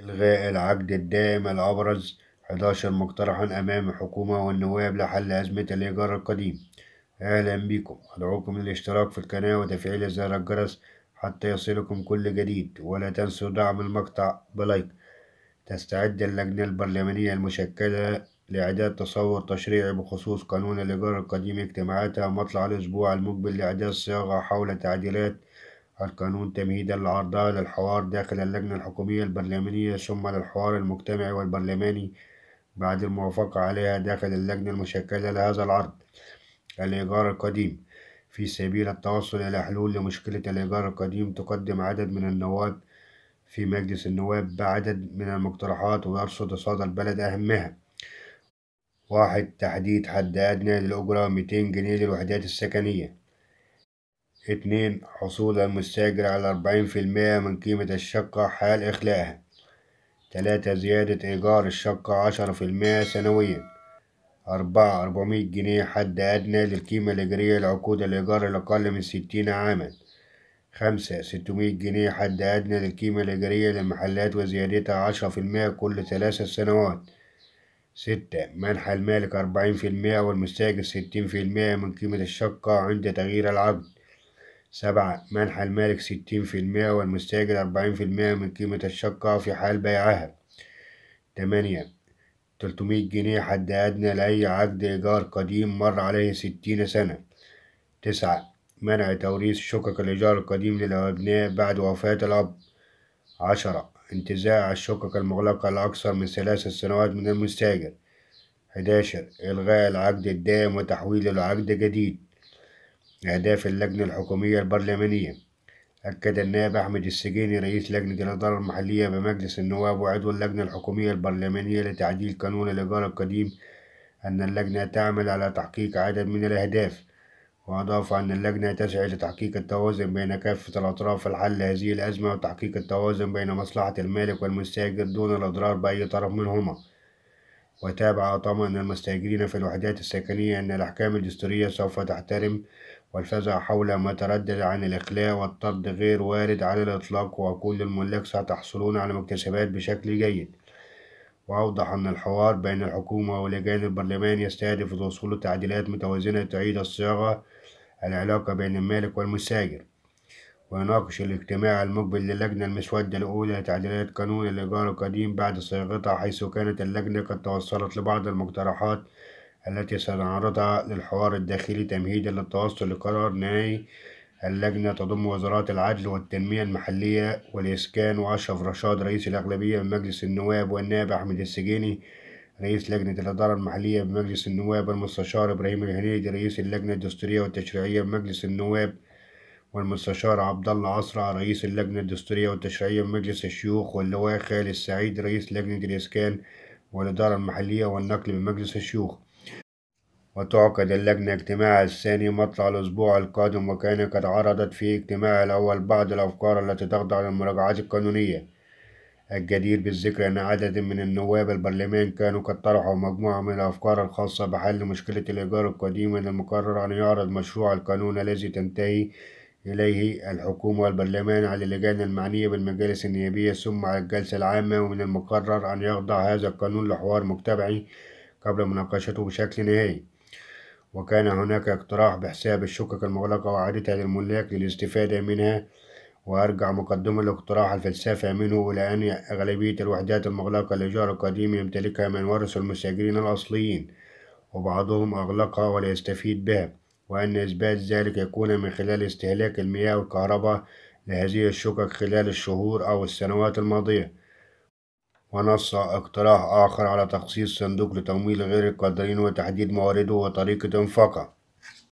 إلغاء العقد الدائم الأبرز 11 مقترحا أمام الحكومة والنواب لحل أزمة الإيجار القديم أهلا بكم أدعوكم للاشتراك في القناة وتفعيل زر الجرس حتى يصلكم كل جديد ولا تنسوا دعم المقطع بلايك تستعد اللجنة البرلمانية المشكلة لإعداد تصور تشريعي بخصوص قانون الإيجار القديم اجتماعاتها مطلع الأسبوع المقبل لإعداد صياغة حول تعديلات القانون تمهيدا لعرضها للحوار داخل اللجنة الحكومية البرلمانية ثم للحوار المجتمعي والبرلماني بعد الموافقة عليها داخل اللجنة المشكلة لهذا العرض الإيجار القديم في سبيل التوصل إلى حلول لمشكلة الإيجار القديم تقدم عدد من النواب في مجلس النواب بعدد من المقترحات ويرصد صدى البلد أهمها واحد تحديد حد أدنى للأجرة 200 جنيه للوحدات السكنية اتنين حصول المستأجر على أربعين في المائة من قيمة الشقة حال إخلائها تلاتة زيادة إيجار الشقة عشرة في المائة سنويا أربعة أربعمية جنيه حد أدنى للقيمة الإجرية لعقود الإيجار الأقل من ستين عاما خمسة ستمية جنيه حد أدنى للقيمة الإيجارية للمحلات وزيادتها عشرة في المائة كل ثلاثة سنوات ستة منح المالك أربعين في المائة والمستأجر ستين في المائة من قيمة الشقة عند تغيير العقد سبعة منح المالك ستين في المئة والمستأجر أربعين في المئة من قيمة الشقة في حال بيعها تمانية تلتمية جنيه حد أدنى لأي عقد إيجار قديم مر عليه ستين سنة تسعة منع توريث شقق الإيجار القديم للأبناء بعد وفاة الأب عشرة انتزاع الشقق المغلقة لأكثر من ثلاث سنوات من المستأجر حداشر إلغاء العقد الدائم وتحويل العقد جديد أهداف اللجنة الحكومية البرلمانية أكد النائب أحمد السجيني رئيس لجنة الإدارة المحلية بمجلس النواب وعضو اللجنة الحكومية البرلمانية لتعديل قانون الإيجار القديم أن اللجنة تعمل على تحقيق عدد من الأهداف وأضاف أن اللجنة تسعى لتحقيق التوازن بين كافة الأطراف في حل هذه الأزمة وتحقيق التوازن بين مصلحة المالك والمستأجر دون الإضرار بأي طرف منهما وتابع أطمأن المستأجرين في الوحدات السكنية أن الأحكام الدستورية سوف تحترم والفزع حول ما تردد عن الإخلاء والطرد غير وارد على الإطلاق وكل الملاك ستحصلون على مكتسبات بشكل جيد وأوضح أن الحوار بين الحكومة ولجان البرلمان يستهدف توصيل تعديلات متوازنة تعيد الصياغة العلاقة بين المالك والمستاجر ويناقش الاجتماع المقبل للجنة المسودة الأولى لتعديلات قانون الإيجار القديم بعد صياغتها حيث كانت اللجنة قد توصلت لبعض المقترحات التي سنعرضها للحوار الداخلي تمهيدا للتوصل لقرار نهائي اللجنة تضم وزارات العدل والتنمية المحلية والإسكان وأشرف رشاد رئيس الأغلبية بمجلس النواب والنائب أحمد السجيني رئيس لجنة الإدارة المحلية بمجلس النواب والمستشار إبراهيم الهنيدي رئيس اللجنة الدستورية والتشريعية بمجلس النواب والمستشار عبد الله أسرع رئيس اللجنة الدستورية والتشريعية بمجلس الشيوخ واللواء خالد السعيد رئيس لجنة الإسكان والإدارة المحلية والنقل بمجلس الشيوخ وتعقد اللجنة اجتماعها الثاني مطلع الأسبوع القادم وكان قد عرضت في اجتماعها الأول بعض الأفكار التي تخضع للمراجعات القانونية الجدير بالذكر أن عدد من النواب البرلمان كانوا قد طرحوا مجموعة من الأفكار الخاصة بحل مشكلة الإيجار القديم من المقرر أن يعرض مشروع القانون الذي تنتهي إليه الحكومة والبرلمان على اللجان المعنية بالمجالس النيابية ثم على الجلسة العامة ومن المقرر أن يخضع هذا القانون لحوار مجتمعي قبل مناقشته بشكل نهائي وكان هناك اقتراح بحساب الشقق المغلقة وإعادتها للملاك للاستفادة منها وأرجع مقدم الاقتراح الفلسفة منه إلى أن أغلبية الوحدات المغلقة للإيجار القديم يمتلكها من ورث المستأجرين الأصليين وبعضهم أغلقها ولا يستفيد بها وأن إثبات ذلك يكون من خلال استهلاك المياه والكهرباء لهذه الشقق خلال الشهور أو السنوات الماضية ونص اقتراح آخر على تخصيص صندوق لتمويل غير القادرين وتحديد موارده وطريقة إنفاقه